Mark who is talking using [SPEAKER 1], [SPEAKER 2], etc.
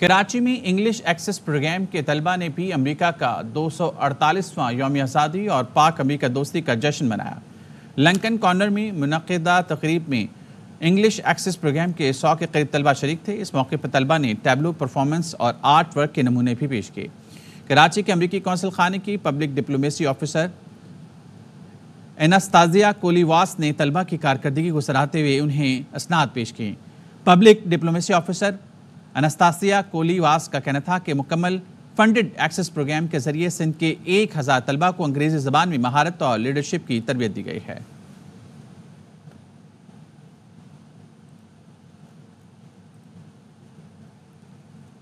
[SPEAKER 1] कराची में English access programme के तलबा ने भी अमेरिका का 248वां योम आज़ादी और पाक अमेरिका दोस्ती का जश्न मनाया लंकन कॉर्नर में मनदा तकरीब में इंग्लिश एक्सेस प्रोग्राम के सौ के करीब तलबा शरीक थे इस मौके पर तलबा ने टैबलो परफॉर्मेंस और आर्ट वर्क के नमूने भी पेश किए कराची के अमरीकी कौंसल खाने की public diplomacy officer Anastasia Kolivas ने तलबा की कारकर्दगी को सराहते हुए उन्हें असनाद पेश किए public diplomacy officer Anastasia Kolivas का कहना था कि मुकम्मल फंडेड एक्सेस प्रोग्राम के जरिए सिंध के एक हज़ार तलबा को अंग्रेज़ी ज़बान में महारत और लीडरशिप की तरबियत दी गई है